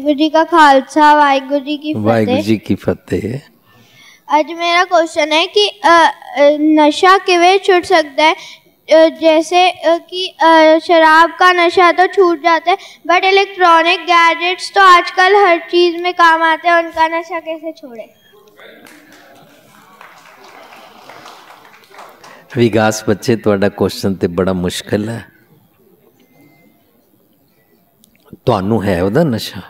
वाਹਿਗੁਰੂ जी का खालसा ਵਾਹਿਗੁਰੂ जी की ਫਤਿਹ जी की फतेह आज मेरा क्वेश्चन है कि नशा ਨਸ਼ਾ ਕਿਵੇਂ सकता है जैसे कि शराब का नशा तो छूट जाता है बट इलेक्ट्रॉनिक गैजेट्स तो आजकल हर चीज़ में काम आते हैं उनका नशा कैसे छोड़े विकास बच्चे थोड़ा क्वेश्चन तो बड़ा मुश्किल है तो है ਉਹਦਾ ਨਸ਼ਾ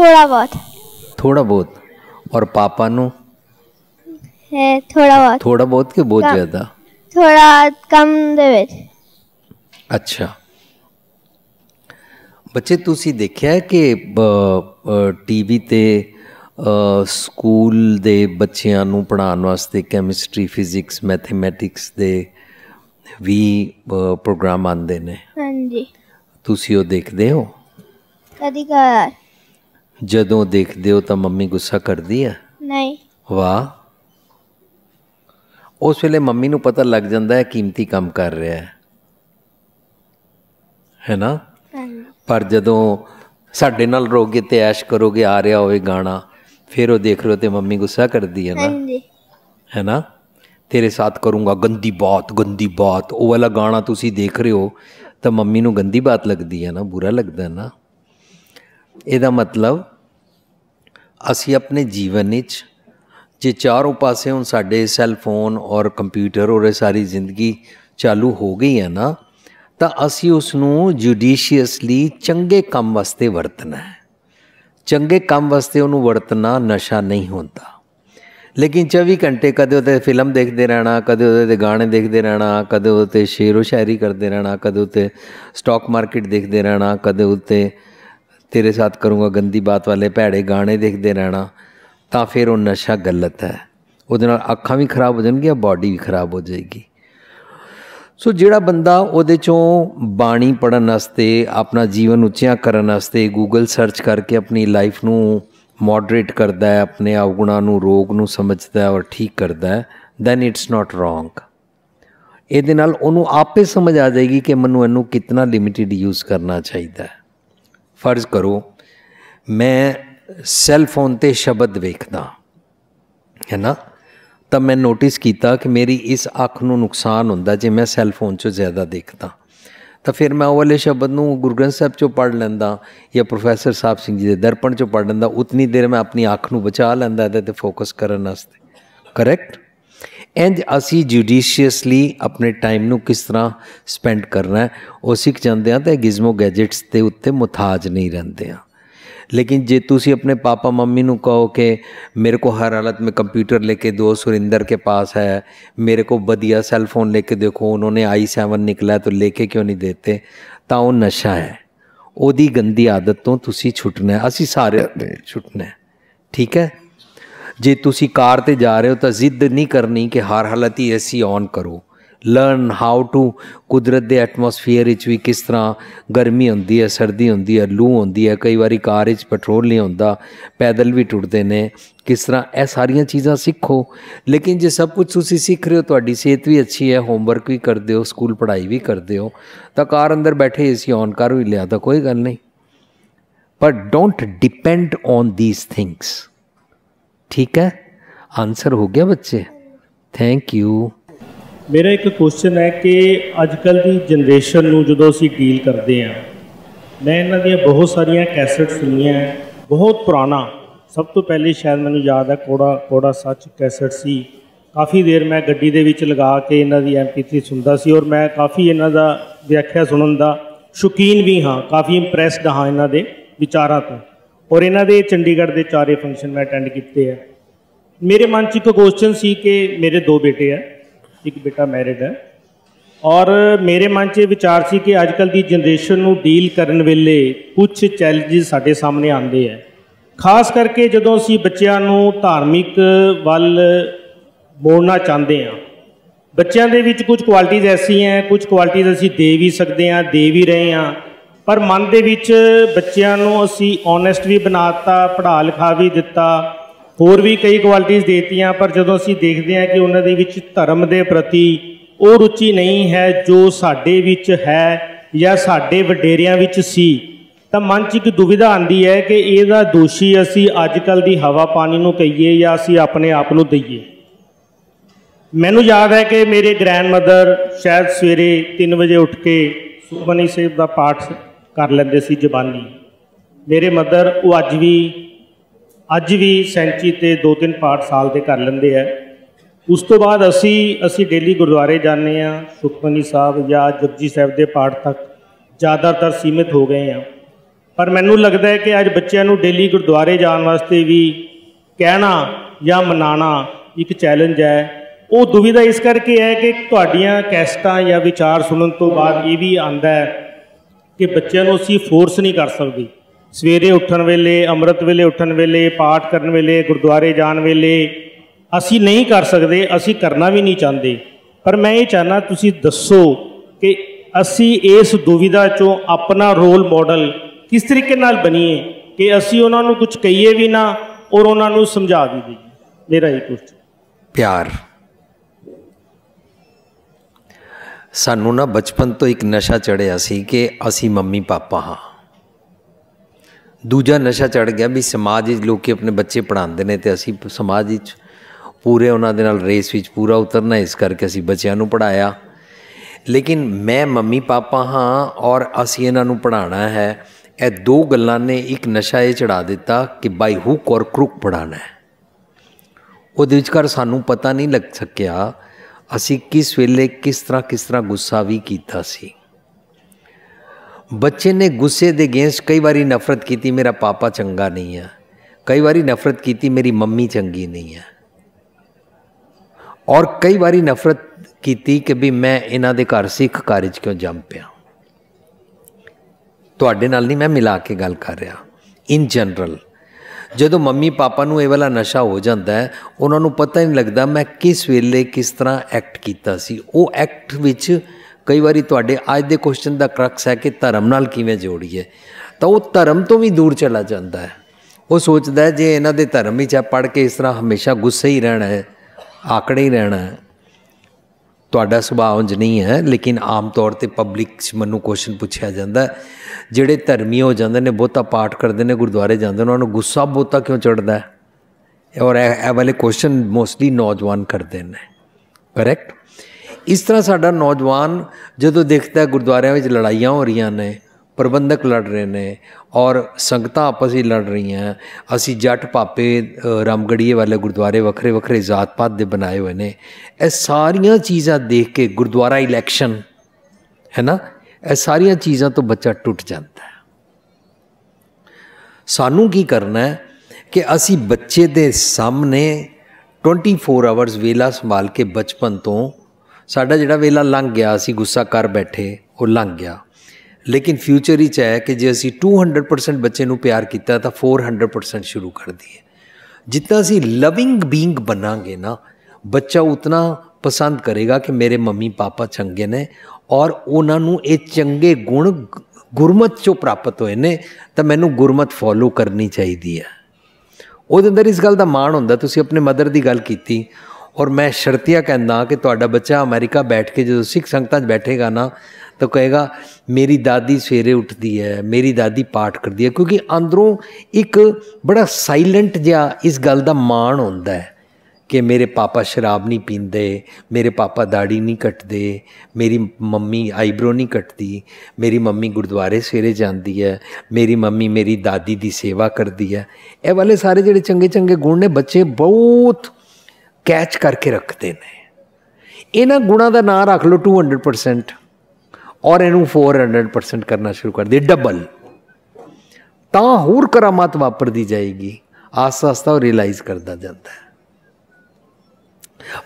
ਥੋੜਾ ਬਹੁਤ ਥੋੜਾ ਬਹੁਤ ਔਰ ਪਾਪਾ ਨੂੰ ਹੈ ਥੋੜਾ ਬਹੁਤ ਥੋੜਾ ਬਹੁਤ ਕਿ ਬਹੁਤ ਜ਼ਿਆਦਾ ਥੋੜਾ ਕਮ ਦੇ ਵਿੱਚ ਅੱਛਾ ਬੱਚੇ ਤੁਸੀਂ ਦੇਖਿਆ ਕਿ ਟੀਵੀ ਤੇ ਸਕੂਲ ਦੇ ਬੱਚਿਆਂ ਨੂੰ ਪੜਾਉਣ ਵਾਸਤੇ ਕੈਮਿਸਟਰੀ ਫਿਜ਼ਿਕਸ ਮੈਥਮੈਟਿਕਸ ਦੇ ਵੀ ਪ੍ਰੋਗਰਾਮ ਆਉਂਦੇ ਨੇ ਹਾਂਜੀ ਤੁਸੀਂ ਉਹ ਦੇਖਦੇ ਹੋ ਕਦੀ ਕਦਾਰ ਜਦੋਂ ਦੇਖਦੇ ਹੋ ਤਾਂ ਮੰਮੀ ਗੁੱਸਾ ਕਰਦੀ ਆ ਨਹੀਂ ਵਾਹ ਉਸ ਵੇਲੇ ਮੰਮੀ ਨੂੰ ਪਤਾ ਲੱਗ ਜਾਂਦਾ ਹੈ ਕੀਮਤੀ ਕੰਮ ਕਰ ਰਿਹਾ ਹੈ ਹੈ ਨਾ ਪਰ ਜਦੋਂ ਸਾਡੇ ਨਾਲ ਰੋਗੇ ਤੇ ਐਸ਼ ਕਰੋਗੇ ਆ ਰਿਹਾ ਹੋਵੇ ਗਾਣਾ ਫਿਰ ਉਹ ਦੇਖ ਰਿਹਾ ਤੇ ਮੰਮੀ ਗੁੱਸਾ ਕਰਦੀ ਹੈ ਨਾ ਹਾਂਜੀ ਹੈ ਨਾ ਤੇਰੇ ਸਾਥ ਕਰੂੰਗਾ ਗੰਦੀ ਬਾਤ ਗੰਦੀ ਬਾਤ ਉਹ ਵਾਲਾ ਗਾਣਾ ਤੁਸੀਂ ਦੇਖ ਰਹੇ ਹੋ ਤਾਂ ਮੰਮੀ ਨੂੰ ਗੰਦੀ ਬਾਤ ਲੱਗਦੀ ਹੈ ਨਾ ਬੁਰਾ ਲੱਗਦਾ ਹੈ ਨਾ ਇਹਦਾ ਮਤਲਬ ਅਸੀਂ ਆਪਣੇ ਜੀਵਨ ਵਿੱਚ ਜੇ ਚਾਰੋਂ ਪਾਸੇ ਹੁਣ ਸਾਡੇ ਸੈੱਲ ਫੋਨ ਔਰ ਕੰਪਿਊਟਰ ਔਰ ਇਹ ਸਾਰੀ ਜ਼ਿੰਦਗੀ ਚਾਲੂ ਹੋ ਗਈ ਹੈ ਨਾ ਤਾਂ ਅਸੀਂ ਉਸ ਨੂੰ ਜੁਡੀਸ਼ੀਅਸਲੀ ਚੰਗੇ ਕੰਮ ਵਾਸਤੇ ਵਰਤਣਾ ਹੈ ਚੰਗੇ ਕੰਮ ਵਾਸਤੇ ਉਹਨੂੰ ਵਰਤਣਾ ਨਸ਼ਾ ਨਹੀਂ ਹੁੰਦਾ ਲੇਕਿਨ 24 ਘੰਟੇ ਕਦੇ ਉਹਦੇ ਫਿਲਮ ਦੇਖਦੇ ਰਹਿਣਾ ਕਦੇ ਉਹਦੇ ਤੇ ਗਾਣੇ ਦੇਖਦੇ ਰਹਿਣਾ ਕਦੇ ਉਹਦੇ ਤੇ ਸ਼ੇਰੋ ਸ਼ਾਇਰੀ ਕਰਦੇ ਰਹਿਣਾ ਕਦੇ ਉਹਦੇ ਸਟਾਕ ਮਾਰਕੀਟ ਦੇਖਦੇ ਰਹਿਣਾ ਕਦੇ ਉਹਦੇ ਤੇਰੇ ਸਾਥ ਕਰੂੰਗਾ ਗੰਦੀ ਬਾਤ ਵਾਲੇ ਭੈੜੇ ਗਾਣੇ ਦੇਖਦੇ ਰਹਿਣਾ ਤਾਂ ਫਿਰ ਉਹ ਨਸ਼ਾ ਗਲਤ ਹੈ ਉਹਦੇ ਨਾਲ ਅੱਖਾਂ ਵੀ ਖਰਾਬ ਹੋ ਜਾਣਗੀਆਂ ਬਾਡੀ ਵੀ ਖਰਾਬ ਹੋ ਜਾਏਗੀ ਸੋ ਜਿਹੜਾ ਬੰਦਾ ਉਹਦੇ ਚੋਂ ਬਾਣੀ ਪੜਨ ਵਾਸਤੇ ਆਪਣਾ ਜੀਵਨ ਉੱਚਿਆ ਕਰਨ ਵਾਸਤੇ ਗੂਗਲ ਸਰਚ ਕਰਕੇ ਆਪਣੀ ਲਾਈਫ ਨੂੰ ਮੋਡਰੇਟ ਕਰਦਾ ਹੈ ਆਪਣੇ ਆਗੁਣਾ ਨੂੰ ਰੋਗ ਨੂੰ ਸਮਝਦਾ ਹੈ ਔਰ ਠੀਕ ਕਰਦਾ ਹੈ ਦੈਨ ਇਟਸ ਨਾਟ ਰੋਂਗ ਇਹਦੇ ਨਾਲ ਉਹਨੂੰ ਆਪੇ ਸਮਝ ਆ ਜਾਏਗੀ ਕਿ ਮੈਨੂੰ ਇਹਨੂੰ ਕਿੰਨਾ ਲਿਮਿਟਿਡ ਯੂਜ਼ ਕਰਨਾ ਚਾਹੀਦਾ ਹੈ ਫਰਜ਼ ਕਰੋ ਮੈਂ ਸੈੱਲ ਫੋਨ ਤੇ ਸ਼ਬਦ ਵੇਖਦਾ ਹੈ ਨਾ ਤਾਂ ਮੈਂ ਨੋਟਿਸ ਕੀਤਾ ਕਿ ਮੇਰੀ ਇਸ ਅੱਖ ਨੂੰ ਨੁਕਸਾਨ ਹੁੰਦਾ ਜੇ ਮੈਂ ਸੈੱਲ ਫੋਨ 'ਚੋਂ ਜ਼ਿਆਦਾ ਦੇਖਦਾ ਤਾਂ ਫਿਰ ਮੈਂ ਉਹ ਵਾਲੇ ਸ਼ਬਦ ਨੂੰ ਗੁਰੂ ਗ੍ਰੰਥ ਸਾਹਿਬ 'ਚੋਂ ਪੜ੍ਹ ਲੈਂਦਾ ਜਾਂ ਪ੍ਰੋਫੈਸਰ ਸਾਹਿਬ ਸਿੰਘ ਜੀ ਦੇ ਦਰਪਣ 'ਚੋਂ ਪੜ੍ਹ ਲੈਂਦਾ ਉਤਨੀ ਦੇਰ ਮੈਂ ਆਪਣੀ ਅੱਖ ਨੂੰ ਬਚਾ ਲੈਂਦਾ ਤੇ ਫੋਕਸ ਕਰਨ ਵਾਸਤੇ ਕਰੈਕਟ ਇੰਜ ਅਸੀਂ ਜੁਡੀਸ਼ੀਅਸਲੀ ਆਪਣੇ ਟਾਈਮ ਨੂੰ ਕਿਸ ਤਰ੍ਹਾਂ ਸਪੈਂਡ ਕਰਨਾ ਹੈ ਉਹ ਸਿੱਖ ਜਾਂਦੇ ਆ ਤੇ ਗਿਜ਼ਮੋ ਗੈਜਟਸ ਤੇ ਉੱਤੇ ਮੁਤਾਜ ਨਹੀਂ ਰਹਿੰਦੇ ਆ ਲੇਕਿਨ ਜੇ ਤੁਸੀਂ ਆਪਣੇ ਪਾਪਾ ਮੰਮੀ ਨੂੰ ਕਹੋ ਕਿ ਮੇਰੇ ਕੋ ਹਰ ਹਾਲਤ ਮੇਂ ਕੰਪਿਊਟਰ ਲੈ ਕੇ ਦੋ ਸੁਰਿੰਦਰ सुरेंद्र के पास है मेरे को बढ़िया सेल फोन लेके देखो उन्होंने i7 ਨਿਕਲਾ ਤਾਂ ਲੈ ਕੇ ਕਿਉਂ ਨਹੀਂ ਦਿੱਤੇ ਤਾਂ ਉਹ ਨਸ਼ਾ ਹੈ ਉਹਦੀ ਗੰਦੀ ਆਦਤ ਤੋਂ ਤੁਸੀਂ ਛੁੱਟਣਾ ਅਸੀਂ ਸਾਰੇ ਛੁੱਟਣਾ ਠੀਕ ਹੈ ਜੇ ਤੁਸੀਂ ਕਾਰ ਤੇ ਜਾ ਰਹੇ ਹੋ ਤਾਂ ਜ਼ਿੱਦ ਨਹੀਂ ਕਰਨੀ ਕਿ ਹਰ ਹਾਲਤ ਹੀ ਏਸੀ ਔਨ ਕਰੋ ਲਰਨ ਹਾਊ ਟੂ ਕੁਦਰਤ ਦੇ ਐਟਮੋਸਫੀਅਰ ਵਿੱਚ ਵੀ ਕਿਸ ਤਰ੍ਹਾਂ ਗਰਮੀ ਹੁੰਦੀ ਹੈ ਸਰਦੀ ਹੁੰਦੀ ਹੈ ਲੂ ਹੁੰਦੀ ਹੈ ਕਈ ਵਾਰੀ ਕਾਰ ਵਿੱਚ ਪੈਟਰੋਲ ਨਹੀਂ ਹੁੰਦਾ ਪੈਦਲ ਵੀ ਟੁੱਟਦੇ ਨੇ ਕਿਸ ਤਰ੍ਹਾਂ ਇਹ ਸਾਰੀਆਂ ਚੀਜ਼ਾਂ ਸਿੱਖੋ ਲੇਕਿਨ ਜੇ ਸਭ ਕੁਝ ਤੁਸੀਂ ਸਿੱਖ ਰਹੇ ਹੋ ਤੁਹਾਡੀ ਸਿਹਤ ਵੀ ਅੱਛੀ ਹੈ ਹੋਮਵਰਕ ਵੀ ਕਰਦੇ ਹੋ ਸਕੂਲ ਪੜ੍ਹਾਈ ਵੀ ਕਰਦੇ ਹੋ ਤਾਂ ਕਾਰ ਅੰਦਰ ਬੈਠੇ ਏਸੀ ਔਨ ਕਰ ਵੀ ਲਿਆ ਤਾਂ ਕੋਈ ਗੱਲ ਨਹੀਂ ਪਰ don't depend on these things ਠੀਕ ਹੈ ਆਨਸਰ ਹੋ ਗਿਆ ਬੱਚੇ ਥੈਂਕ ਯੂ ਮੇਰਾ ਇੱਕ ਕੁਐਸਚਨ ਹੈ ਕਿ ਅੱਜ ਕੱਲ ਦੀ ਜਨਰੇਸ਼ਨ ਨੂੰ ਜਦੋਂ ਅਸੀਂ ਡੀਲ ਕਰਦੇ ਆ ਮੈਂ ਇਹਨਾਂ ਦੀਆਂ ਬਹੁਤ ਸਾਰੀਆਂ ਕੈਸਟ ਸੁਣੀਆਂ ਬਹੁਤ ਪੁਰਾਣਾ ਸਭ ਤੋਂ ਪਹਿਲੇ ਸ਼ਾਇਦ ਮੈਨੂੰ ਯਾਦ ਹੈ ਕੋੜਾ ਕੋੜਾ ਸੱਚ ਕੈਸਟ ਸੀ ਕਾਫੀ ਦੇਰ ਮੈਂ ਗੱਡੀ ਦੇ ਵਿੱਚ ਲਗਾ ਕੇ ਇਹਨਾਂ ਦੀ ਐਮਪੀ3 ਸੁਣਦਾ ਸੀ ਔਰ ਮੈਂ ਕਾਫੀ ਇਹਨਾਂ ਦਾ ਵਿਆਖਿਆ ਸੁਣਨ ਦਾ ਸ਼ੁਕੀਨ ਵੀ ਹਾਂ ਕਾਫੀ ਇੰਪ੍ਰੈਸਡ ਹਾਂ ਇਹਨਾਂ ਦੇ ਵਿਚਾਰਾਂ ਤੋਂ ਔਰ ਇਹਨਾਂ ਦੇ ਚੰਡੀਗੜ੍ਹ ਦੇ ਚਾਰੇ ਫੰਕਸ਼ਨ ਮੈਂ ਅਟੈਂਡ ਕੀਤੇ ਆ ਮੇਰੇ ਮਨ 'ਚ ਇੱਕ ਕੁਐਸਚਨ ਸੀ ਕਿ ਮੇਰੇ ਦੋ ਬੇਟੇ ਆ ਇੱਕ ਬੇਟਾ ਮੈਰਿਡ ਹੈ ਔਰ ਮੇਰੇ ਮਨ 'ਚ ਇਹ ਵਿਚਾਰ ਸੀ ਕਿ ਅੱਜ ਕੱਲ ਦੀ ਜਨਰੇਸ਼ਨ ਨੂੰ ਡੀਲ ਕਰਨ ਵੇਲੇ ਕੁਝ ਚੈਲੰਜਸ ਸਾਡੇ ਸਾਹਮਣੇ ਆਉਂਦੇ ਆ ਖਾਸ ਕਰਕੇ ਜਦੋਂ ਅਸੀਂ ਬੱਚਿਆਂ ਨੂੰ ਧਾਰਮਿਕ ਵੱਲ ਮੋੜਨਾ ਚਾਹੁੰਦੇ ਆ ਬੱਚਿਆਂ ਦੇ ਵਿੱਚ ਕੁਝ ਐਸੀ ਐਸੀਆਂ ਕੁਝ ਕੁਆਲਿਟੀਜ਼ ਅਸੀਂ ਦੇ ਵੀ ਸਕਦੇ ਆ ਦੇ ਵੀ ਰਹੇ ਆ ਪਰ ਮਨ ਦੇ ਵਿੱਚ ਬੱਚਿਆਂ ਨੂੰ ਅਸੀਂ ਓਨੈਸਟ ਵੀ ਬਣਾਤਾ ਪੜ੍ਹਾ ਲਿਖਾ ਵੀ ਦਿੱਤਾ ਹੋਰ ਵੀ ਕਈ ਕੁਆਲਿਟੀਆਂ ਦਿੱਤੀਆਂ ਪਰ ਜਦੋਂ ਅਸੀਂ ਦੇਖਦੇ ਹਾਂ ਕਿ ਉਹਨਾਂ ਦੇ ਵਿੱਚ ਧਰਮ ਦੇ ਪ੍ਰਤੀ ਉਹ ਰੁਚੀ ਨਹੀਂ ਹੈ ਜੋ ਸਾਡੇ ਵਿੱਚ ਹੈ ਜਾਂ ਸਾਡੇ ਵਡੇਰਿਆਂ ਵਿੱਚ ਸੀ ਤਾਂ ਮਨ 'ਚ ਇੱਕ ਦੁਵਿਧਾ ਆਂਦੀ ਹੈ ਕਿ ਇਹਦਾ ਦੋਸ਼ੀ ਅਸੀਂ ਅੱਜ ਕੱਲ ਦੀ ਹਵਾ ਪਾਣੀ ਨੂੰ ਕਹੀਏ ਜਾਂ ਅਸੀਂ ਆਪਣੇ ਆਪ ਨੂੰ ਦਈਏ ਮੈਨੂੰ ਯਾਦ ਹੈ ਕਿ ਮੇਰੇ ਗ੍ਰੈਂਡਮਦਰ ਸ਼ਾਇਦ ਸਵੇਰੇ 3 ਵਜੇ ਉੱਠ ਕੇ ਸੁਬਨੀ ਸਾਹਿਬ ਦਾ ਪਾਠ ਕਰ ਲੈਂਦੇ ਸੀ ਜ਼ਬਾਨੀ ਮੇਰੇ ਮਦਰ ਉਹ ਅੱਜ ਵੀ ਅੱਜ ਵੀ ਸੈਂਚੀ ਤੇ ਦੋ ਤਿੰਨ ਪਾਠ ਸਾਲ ਦੇ ਕਰ ਲੈਂਦੇ ਆ ਉਸ ਤੋਂ ਬਾਅਦ ਅਸੀਂ ਅਸੀਂ ਡੇਲੀ ਗੁਰਦੁਆਰੇ ਜਾਂਦੇ ਆ ਸੁਖਮਨੀ ਸਾਹਿਬ ਜਾਂ ਜਪਜੀ ਸਾਹਿਬ ਦੇ ਪਾਠ ਤੱਕ ਜ਼ਿਆਦਾਤਰ ਸੀਮਿਤ ਹੋ ਗਏ ਆ ਪਰ ਮੈਨੂੰ ਲੱਗਦਾ ਹੈ ਕਿ ਅੱਜ ਬੱਚਿਆਂ ਨੂੰ ਡੇਲੀ ਗੁਰਦੁਆਰੇ ਜਾਣ ਵਾਸਤੇ ਵੀ ਕਹਿਣਾ ਜਾਂ ਮਨਾਣਾ ਇੱਕ ਚੈਲੰਜ ਹੈ ਉਹ ਦੁਵਿਧਾ ਇਸ ਕਰਕੇ ਹੈ ਕਿ ਤੁਹਾਡੀਆਂ ਕੈਸਟਾਂ ਜਾਂ ਵਿਚਾਰ ਸੁਣਨ ਤੋਂ ਬਾਅਦ ਇਹ ਵੀ ਆਂਦਾ ਹੈ ਕਿ ਬੱਚਿਆਂ ਨੂੰ ਅਸੀਂ ਫੋਰਸ ਨਹੀਂ ਕਰ ਸਕਦੇ ਸਵੇਰੇ ਉੱਠਣ ਵੇਲੇ ਅੰਮ੍ਰਿਤ ਵੇਲੇ ਉੱਠਣ ਵੇਲੇ ਪਾਠ ਕਰਨ ਵੇਲੇ ਗੁਰਦੁਆਰੇ ਜਾਣ ਵੇਲੇ ਅਸੀਂ ਨਹੀਂ ਕਰ ਸਕਦੇ ਅਸੀਂ ਕਰਨਾ ਵੀ ਨਹੀਂ ਚਾਹੁੰਦੇ ਪਰ ਮੈਂ ਇਹ ਚਾਹਨਾ ਤੁਸੀਂ ਦੱਸੋ ਕਿ ਅਸੀਂ ਇਸ ਦੁਵਿਧਾ ਚੋਂ ਆਪਣਾ ਰੋਲ ਮਾਡਲ ਕਿਸ ਤਰੀਕੇ ਨਾਲ ਬਣੀਏ ਕਿ ਅਸੀਂ ਉਹਨਾਂ ਨੂੰ ਕੁਝ ਕਹੀਏ ਵੀ ਨਾ ਔਰ ਉਹਨਾਂ ਨੂੰ ਸਮਝਾ ਵੀ ਦੇਈਏ ਮੇਰਾ ਇਹ ਕੁਝ ਪਿਆਰ ਸਾਨੂੰ ਨਾ ਬਚਪਨ ਤੋਂ ਇੱਕ ਨਸ਼ਾ ਚੜਿਆ ਸੀ ਕਿ ਅਸੀਂ ਮੰਮੀ ਪਾਪਾ ਹਾਂ ਦੂਜਾ ਨਸ਼ਾ ਚੜ ਗਿਆ ਵੀ ਸਮਾਜ ਵਿੱਚ ਲੋਕੀ ਆਪਣੇ ਬੱਚੇ ਪੜਾਉਂਦੇ ਨੇ ਤੇ ਅਸੀਂ ਸਮਾਜ ਵਿੱਚ ਪੂਰੇ ਉਹਨਾਂ ਦੇ ਨਾਲ ਰੇਸ ਵਿੱਚ ਪੂਰਾ ਉਤਰਨਾ ਇਸ ਕਰਕੇ ਅਸੀਂ ਬੱਚਿਆਂ ਨੂੰ ਪੜਾਇਆ ਲੇਕਿਨ ਮੈਂ ਮੰਮੀ ਪਾਪਾ ਹਾਂ ਔਰ ਅਸੀਂ ਇਹਨਾਂ ਨੂੰ ਪੜਾਉਣਾ ਹੈ ਇਹ ਦੋ ਗੱਲਾਂ ਨੇ ਇੱਕ ਨਸ਼ਾ ਇਹ ਚੜਾ ਦਿੱਤਾ ਕਿ ਬਾਈ ਹੁੱਕ ਔਰ ਕਰੁਕ ਪੜਾਣਾ ਹੈ ਉਹਦੇ ਵਿਚਕਾਰ ਸਾਨੂੰ ਪਤਾ ਨਹੀਂ ਲੱਗ ਸਕਿਆ ਅਸੀਂ ਕਿਸ ਵੇਲੇ ਕਿਸ ਤਰ੍ਹਾਂ ਕਿਸ ਤਰ੍ਹਾਂ ਗੁੱਸਾ ਵੀ ਕੀਤਾ ਸੀ ਬੱਚੇ ਨੇ ਗੁੱਸੇ ਦੇ ਅਗੇਂਸਟ ਕਈ ਵਾਰੀ ਨਫ਼ਰਤ ਕੀਤੀ ਮੇਰਾ ਪਾਪਾ ਚੰਗਾ ਨਹੀਂ ਆ ਕਈ ਵਾਰੀ ਨਫ਼ਰਤ ਕੀਤੀ ਮੇਰੀ ਮੰਮੀ ਚੰਗੀ ਨਹੀਂ ਆ ਔਰ ਕਈ ਵਾਰੀ ਨਫ਼ਰਤ ਕੀਤੀ ਕਿ ਵੀ ਮੈਂ ਇਹਨਾਂ ਦੇ ਘਰ ਸਿੱਖ ਕਾਰਜ ਕਿਉਂ ਜੰਮ ਪਿਆ ਤੁਹਾਡੇ ਨਾਲ ਨਹੀਂ ਮੈਂ ਮਿਲਾ ਕੇ ਗੱਲ ਕਰ ਰਿਹਾ ਇਨ ਜਨਰਲ ਜਦੋਂ ਮੰਮੀ ਪਾਪਾ ਨੂੰ ਇਹ ਵਾਲਾ ਨਸ਼ਾ ਹੋ ਜਾਂਦਾ ਹੈ ਉਹਨਾਂ ਨੂੰ ਪਤਾ ਹੀ ਨਹੀਂ ਲੱਗਦਾ ਮੈਂ ਕਿਸ ਵੇਲੇ ਕਿਸ ਤਰ੍ਹਾਂ ਐਕਟ ਕੀਤਾ ਸੀ ਉਹ ਐਕਟ ਵਿੱਚ ਕਈ ਵਾਰੀ ਤੁਹਾਡੇ ਅੱਜ ਦੇ ਕੁਐਸਚਨ ਦਾ ਕਰਕਸ ਹੈ ਕਿ ਧਰਮ ਨਾਲ ਕਿਵੇਂ ਜੋੜੀਏ ਤਾਂ ਉਹ ਧਰਮ ਤੋਂ ਵੀ ਦੂਰ ਚਲਾ ਜਾਂਦਾ ਹੈ ਉਹ ਸੋਚਦਾ ਜੇ ਇਹਨਾਂ ਦੇ ਧਰਮ ਵਿੱਚ ਆ ਪੜ ਕੇ ਇਸ ਤਰ੍ਹਾਂ ਹਮੇਸ਼ਾ ਗੁੱਸੇ ਹੀ ਰਹਿਣਾ ਹੈ ਆਕੜੇ ਹੀ ਰਹਿਣਾ ਹੈ ਤੁਹਾਡਾ ਸੁਭਾਅ ਉਂਝ ਨਹੀਂ ਹੈ ਲੇਕਿਨ ਆਮ ਤੌਰ ਤੇ ਪਬਲਿਕ 'ਚ ਮੈਨੂੰ ਕੁਐਸਚਨ ਪੁੱਛਿਆ ਜਾਂਦਾ ਜਿਹੜੇ ਧਰਮੀ ਹੋ ਜਾਂਦੇ ਨੇ ਬਹੁਤਾ ਪਾਠ ਕਰਦੇ ਨੇ ਗੁਰਦੁਆਰੇ ਜਾਂਦੇ ਨੇ ਉਹਨਾਂ ਨੂੰ ਗੁੱਸਾ ਬਹੁਤਾ ਕਿਉਂ ਚੜਦਾ ਹੈ ਔਰ ਇਹ ਵਾਲੇ ਕੁਐਸਚਨ ਮੋਸਟਲੀ ਨੌਜਵਾਨ ਕਰਦੇ ਨੇ ਕਰੈਕਟ ਇਸ ਤਰ੍ਹਾਂ ਸਾਡਾ ਨੌਜਵਾਨ ਜਦੋਂ ਦੇਖਦਾ ਗੁਰਦੁਆਰਿਆਂ ਵਿੱਚ ਲੜਾਈਆਂ ਹੋ ਰਹੀਆਂ ਨੇ ਪ੍ਰਬੰਧਕ ਲੜ ਰਹੇ ਨੇ ਔਰ ਸੰਗਤਾਂ ਆਪਸ ਵਿੱਚ ਲੜ ਰਹੀਆਂ ਅਸੀਂ ਜੱਟ ਪਾਪੇ ਰਾਮਗੜੀਏ ਵਾਲੇ ਗੁਰਦੁਆਰੇ ਵੱਖਰੇ ਵੱਖਰੇ ਜਾਤ ਪਾਤ ਦੇ ਬਣਾਏ ਹੋਏ ਨੇ ਇਹ ਸਾਰੀਆਂ ਚੀਜ਼ਾਂ ਦੇਖ ਕੇ ਗੁਰਦੁਆਰਾ ਇਲੈਕਸ਼ਨ ਹੈ ਨਾ ਇਹ ਸਾਰੀਆਂ ਚੀਜ਼ਾਂ ਤੋਂ ਬੱਚਾ ਟੁੱਟ ਜਾਂਦਾ ਹੈ ਸਾਨੂੰ ਕੀ ਕਰਨਾ ਹੈ ਕਿ ਅਸੀਂ ਬੱਚੇ ਦੇ ਸਾਹਮਣੇ 24 ਆਵਰਸ ਵੇਲਾ ਸੰਭਾਲ ਕੇ ਬਚਪਨ ਤੋਂ ਸਾਡਾ ਜਿਹੜਾ ਵੇਲਾ ਲੰਘ ਗਿਆ ਅਸੀਂ ਗੁੱਸਾ ਕਰ ਬੈਠੇ ਉਹ ਲੰਘ ਗਿਆ ਲੇਕਿਨ ਫਿਊਚਰ ਵਿੱਚ ਹੈ ਕਿ ਜੇ ਅਸੀਂ 200% ਬੱਚੇ ਨੂੰ ਪਿਆਰ ਕੀਤਾ ਤਾਂ 400% ਸ਼ੁਰੂ ਕਰ ਦਈਏ ਜਿੰਨਾ ਅਸੀਂ ਲਵਿੰਗ ਬੀਇੰਗ ਬਣਾਂਗੇ ਨਾ ਬੱਚਾ ਉਤਨਾ ਪਸੰਦ ਕਰੇਗਾ ਕਿ ਮੇਰੇ ਮੰਮੀ ਪਾਪਾ ਚੰਗੇ ਨੇ ਔਰ ਉਹਨਾਂ ਨੂੰ ਇਹ ਚੰਗੇ ਗੁਣ ਗੁਰਮਤ ਚੋਂ ਪ੍ਰਾਪਤ ਹੋਏ ਨੇ ਤਾਂ ਮੈਨੂੰ ਗੁਰਮਤ ਫੋਲੋ ਕਰਨੀ ਚਾਹੀਦੀ ਹੈ ਉਹਦੇ ਅੰਦਰ ਇਸ ਗੱਲ ਦਾ ਮਾਣ ਹੁੰਦਾ ਤੁਸੀਂ ਆਪਣੇ ਮਦਰ ਦੀ ਗੱਲ ਕੀਤੀ ਔਰ ਮੈਂ ਸ਼ਰਤੀਆ ਕਹਿੰਦਾ ਕਿ ਤੁਹਾਡਾ ਬੱਚਾ ਅਮਰੀਕਾ ਬੈਠ ਕੇ ਜਦੋਂ ਸਿੱਖ ਸੰਗਤਾਂ 'ਚ ਬੈਠੇਗਾ ਨਾ ਤਾਂ ਕਹੇਗਾ ਮੇਰੀ ਦਾਦੀ ਸਵੇਰੇ ਉੱਠਦੀ ਹੈ ਮੇਰੀ ਦਾਦੀ ਪਾਠ ਕਰਦੀ ਹੈ ਕਿਉਂਕਿ ਅੰਦਰੋਂ ਇੱਕ ਬੜਾ ਸਾਇਲੈਂਟ ਜਿਹਾ ਇਸ ਗੱਲ ਦਾ ਮਾਣ ਹੁੰਦਾ ਹੈ ਕਿ ਮੇਰੇ ਪਾਪਾ ਸ਼ਰਾਬ ਨਹੀਂ ਪੀਂਦੇ ਮੇਰੇ ਪਾਪਾ ਦਾੜੀ ਨਹੀਂ ਕੱਟਦੇ ਮੇਰੀ ਮੰਮੀ ਆਈਬ੍ਰੋ ਨਹੀਂ ਕੱਟਦੀ ਮੇਰੀ ਮੰਮੀ ਗੁਰਦੁਆਰੇ ਸਵੇਰੇ ਜਾਂਦੀ ਹੈ ਮੇਰੀ ਮੰਮੀ ਮੇਰੀ ਦਾਦੀ ਦੀ ਸੇਵਾ ਕਰਦੀ ਹੈ ਇਹ ਵਾਲੇ ਸਾਰੇ ਜਿਹੜੇ ਚੰਗੇ ਚੰਗੇ ਗੁਣ ਨੇ ਬੱਚੇ ਬਹੁਤ ਕੈਚ ਕਰਕੇ ਰੱਖਦੇ ਨੇ ਇਹਨਾਂ ਗੁਣਾਂ ਦਾ ਨਾਂ ਰੱਖ ਲਓ 200% ਔਰ ਇਹਨੂੰ 400% ਕਰਨਾ ਸ਼ੁਰੂ ਕਰ ਦੇ ਡਬਲ ਤਾਂ ਹੋਰ ਕਰਾਮਾਤ ਵਾਪਰਦੀ ਜਾਏਗੀ ਆਸਤਾ-ਆਸਤਾ ਉਹ ਰਿਅਲਾਈਜ਼ ਕਰਦਾ ਜਾਂਦਾ ਹੈ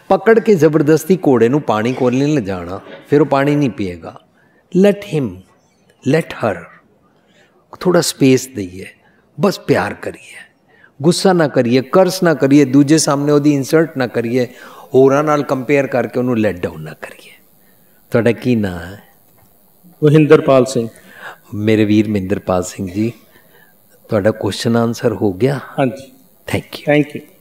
ਪਕੜ ਕੇ ਜ਼ਬਰਦਸਤੀ ਕੋੜੇ ਨੂੰ ਪਾਣੀ ਕੋਲ ਨਹੀਂ ਲਿਜਾਣਾ ਫਿਰ ਉਹ ਪਾਣੀ ਨਹੀਂ ਪੀਏਗਾ ਲੈਟ ਹਿਮ ਲੈਟ ਹਰ ਥੋੜਾ ਸਪੇਸ ਦਈਏ ਬਸ ਪਿਆਰ ਕਰੀਏ ਗੁੱਸਾ ਨਾ ਕਰੀਏ ਕਰਸ ਨਾ ਕਰੀਏ ਦੂਜੇ ਸਾਹਮਣੇ ਉਹਦੀ ਇਨਸਰਟ ਨਾ ਕਰੀਏ ਹੋਰਾਂ ਨਾਲ ਕੰਪੇਅਰ ਕਰਕੇ ਉਹਨੂੰ ਲੈਟ ਡਾਊਨ ਨਾ ਕਰੀਏ ਤੁਹਾਡਾ ਕੀ ਨਾਂ ਹੈ ਮਹਿੰਦਰਪਾਲ ਸਿੰਘ ਮੇਰੇ ਵੀਰ ਮਹਿੰਦਰਪਾਲ ਸਿੰਘ ਜੀ ਤੁਹਾਡਾ ਕੁਐਸਚਨ ਆਨਸਰ ਹੋ ਗਿਆ ਹਾਂਜੀ ਥੈਂਕ ਯੂ ਥੈਂਕ ਯੂ